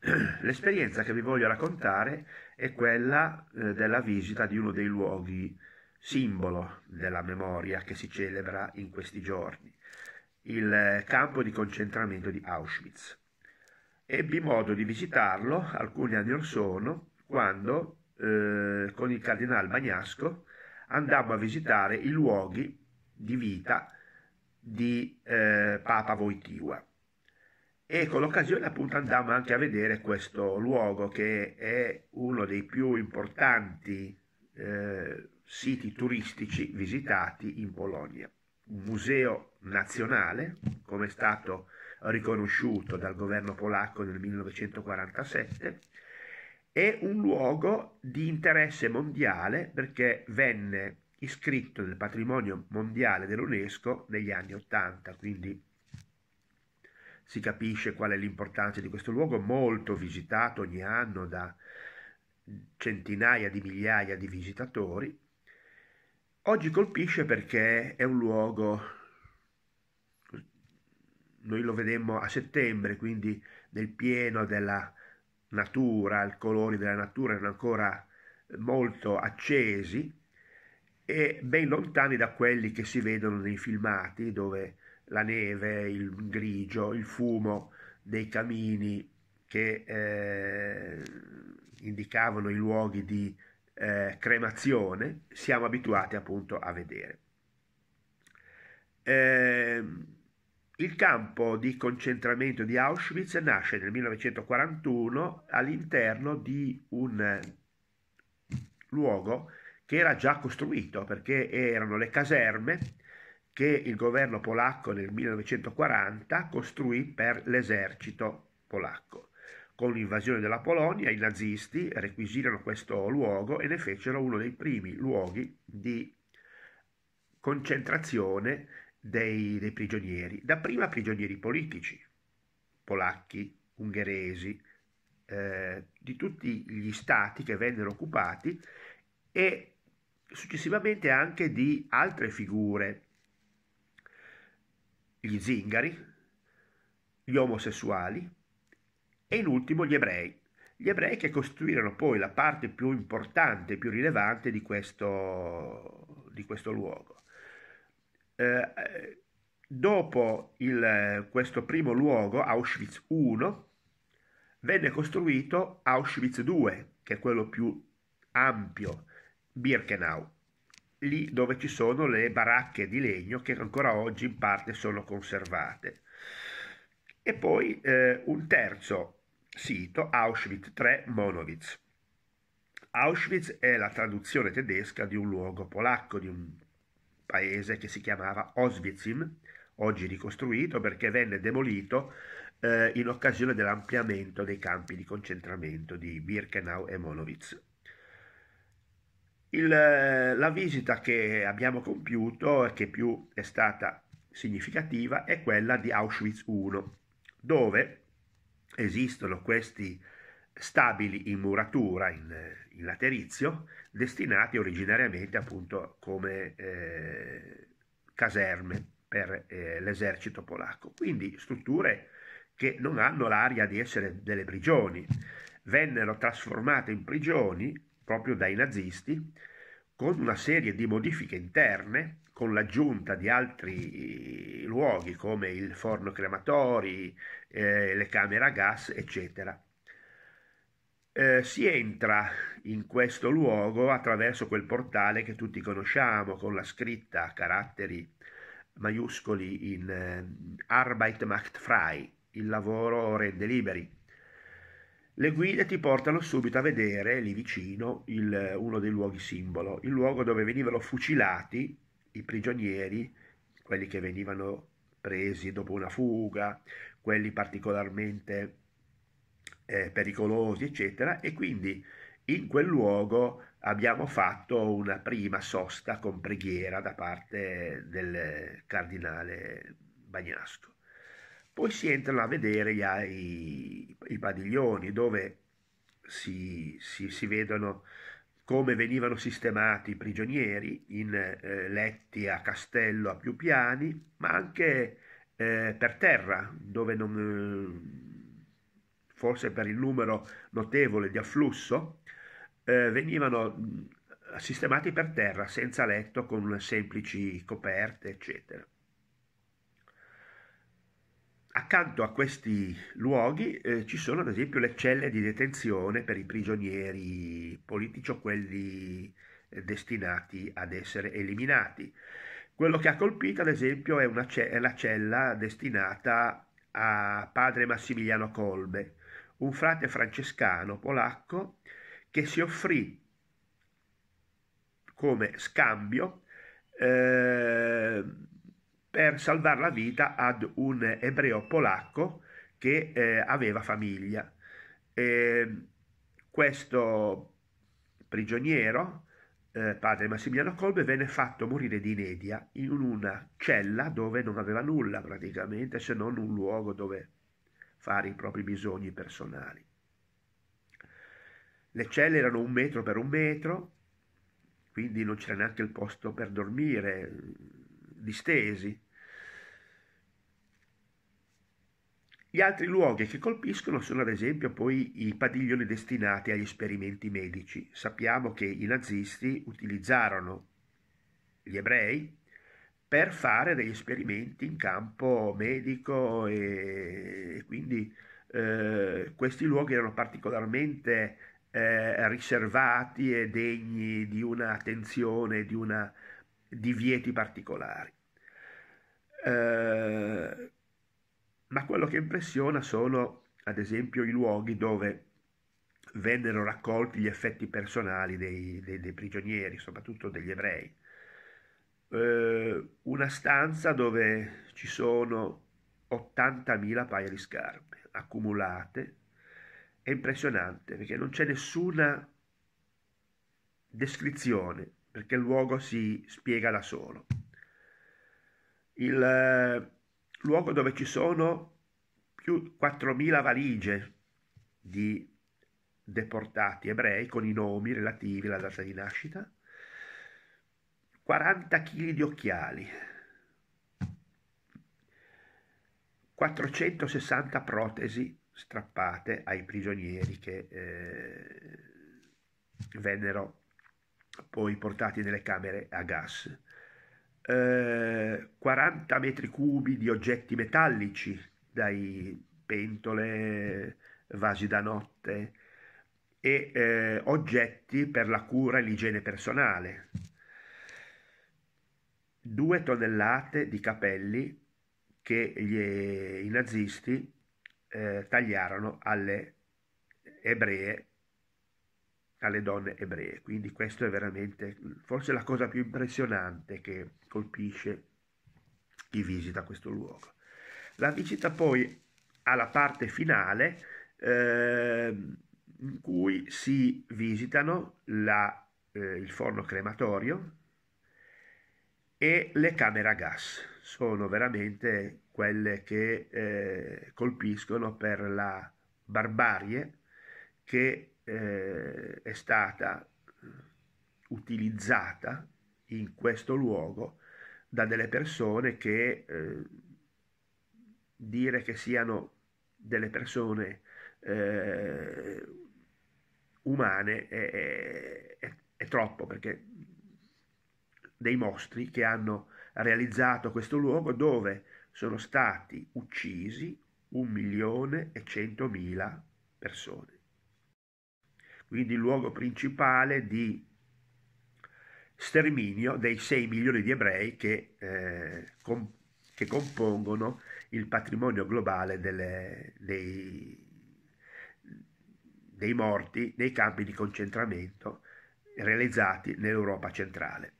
L'esperienza che vi voglio raccontare è quella eh, della visita di uno dei luoghi simbolo della memoria che si celebra in questi giorni, il eh, campo di concentramento di Auschwitz. Ebbi modo di visitarlo alcuni anni or sono quando eh, con il cardinale Bagnasco andammo a visitare i luoghi di vita di eh, Papa Voitiva e con l'occasione appunto andammo anche a vedere questo luogo che è uno dei più importanti eh, siti turistici visitati in Polonia. Un museo nazionale, come è stato riconosciuto dal governo polacco nel 1947, è un luogo di interesse mondiale perché venne iscritto nel patrimonio mondiale dell'UNESCO negli anni 80, quindi si capisce qual è l'importanza di questo luogo molto visitato ogni anno da centinaia di migliaia di visitatori. Oggi colpisce perché è un luogo, noi lo vedemmo a settembre, quindi nel pieno della natura, i colori della natura erano ancora molto accesi e ben lontani da quelli che si vedono nei filmati dove la neve, il grigio, il fumo dei camini che eh, indicavano i luoghi di eh, cremazione, siamo abituati appunto a vedere. Eh, il campo di concentramento di Auschwitz nasce nel 1941 all'interno di un luogo che era già costruito perché erano le caserme che il governo polacco nel 1940 costruì per l'esercito polacco. Con l'invasione della Polonia i nazisti requisirono questo luogo e ne fecero uno dei primi luoghi di concentrazione dei, dei prigionieri, dapprima prigionieri politici, polacchi, ungheresi, eh, di tutti gli stati che vennero occupati e successivamente anche di altre figure gli zingari, gli omosessuali e in ultimo gli ebrei. Gli ebrei che costruirono poi la parte più importante, più rilevante di questo, di questo luogo. Eh, dopo il, questo primo luogo, Auschwitz I, venne costruito Auschwitz II, che è quello più ampio, Birkenau lì dove ci sono le baracche di legno che ancora oggi in parte sono conservate. E poi eh, un terzo sito, Auschwitz 3 Monowitz. Auschwitz è la traduzione tedesca di un luogo polacco, di un paese che si chiamava Oswiecim, oggi ricostruito perché venne demolito eh, in occasione dell'ampliamento dei campi di concentramento di Birkenau e Monowitz. Il, la visita che abbiamo compiuto e che più è stata significativa è quella di Auschwitz I, dove esistono questi stabili in muratura, in, in laterizio, destinati originariamente appunto come eh, caserme per eh, l'esercito polacco. Quindi strutture che non hanno l'aria di essere delle prigioni, vennero trasformate in prigioni proprio dai nazisti, con una serie di modifiche interne, con l'aggiunta di altri luoghi come il forno crematori, eh, le camere a gas, eccetera. Eh, si entra in questo luogo attraverso quel portale che tutti conosciamo con la scritta a caratteri maiuscoli in eh, Arbeit macht frei, il lavoro rende liberi le guide ti portano subito a vedere lì vicino il, uno dei luoghi simbolo, il luogo dove venivano fucilati i prigionieri, quelli che venivano presi dopo una fuga, quelli particolarmente eh, pericolosi, eccetera, e quindi in quel luogo abbiamo fatto una prima sosta con preghiera da parte del cardinale Bagnasco. Poi si entrano a vedere gli, i, i, padiglioni dove si, si, si, vedono come venivano sistemati i prigionieri in eh, letti a castello a più piani, ma anche eh, per terra, dove non, forse per il numero notevole di afflusso eh, venivano mm, sistemati per terra, senza letto, con semplici coperte, eccetera accanto a questi luoghi eh, ci sono ad esempio le celle di detenzione per i prigionieri politici o quelli eh, destinati ad essere eliminati. Quello che ha colpito ad esempio è, una, è la cella destinata a padre Massimiliano Kolbe, un frate francescano polacco che si offrì come scambio eh, per salvare la vita ad un ebreo polacco che eh, aveva famiglia. E ehm, questo prigioniero, eh, padre Massimiliano Colbe, venne fatto morire di inedia in una cella dove non aveva nulla praticamente se non un luogo dove fare i propri bisogni personali. Le celle erano un metro per un metro, quindi non c'era neanche il posto per dormire, distesi. Gli altri luoghi che colpiscono sono ad esempio poi i padiglioni destinati agli esperimenti medici. Sappiamo che i nazisti utilizzarono gli ebrei per fare degli esperimenti in campo medico e quindi eh, questi luoghi erano particolarmente eh, riservati e degni di un'attenzione, di una divieti particolari. Eh, ma quello che impressiona sono, ad esempio, i luoghi dove vennero raccolti gli effetti personali dei, dei, dei prigionieri, soprattutto degli ebrei. Eh, una stanza dove ci sono 80.000 paia di scarpe accumulate è impressionante perché non c'è nessuna descrizione perché il luogo si spiega da solo. Il eh, luogo dove ci sono più 4.000 valigie di deportati ebrei con i nomi relativi alla data di nascita, 40 kg di occhiali, 460 protesi strappate ai prigionieri che eh, vennero poi portati nelle camere a gas. Eh, 40 metri cubi di oggetti metallici, dai pentole, vasi da notte e eh, oggetti per la cura e l'igiene personale. 2 tonnellate di capelli che gli, i nazisti eh, tagliarono alle ebree alle donne ebree. Quindi questo è veramente forse la cosa più impressionante che colpisce chi visita questo luogo. La visita poi alla parte finale eh, in cui si visitano la, eh, il forno crematorio e le camere a gas. Sono veramente quelle che eh, colpiscono per la barbarie che eh, è stata utilizzata in questo luogo da delle persone che eh, dire che siano delle persone eh, umane è, è, è, troppo perché dei mostri che hanno realizzato questo luogo dove sono stati uccisi un milione e centomila persone quindi il luogo principale di sterminio dei 6 milioni di ebrei che, eh, com che compongono il patrimonio globale delle, dei, dei morti nei campi di concentramento realizzati nell'Europa centrale.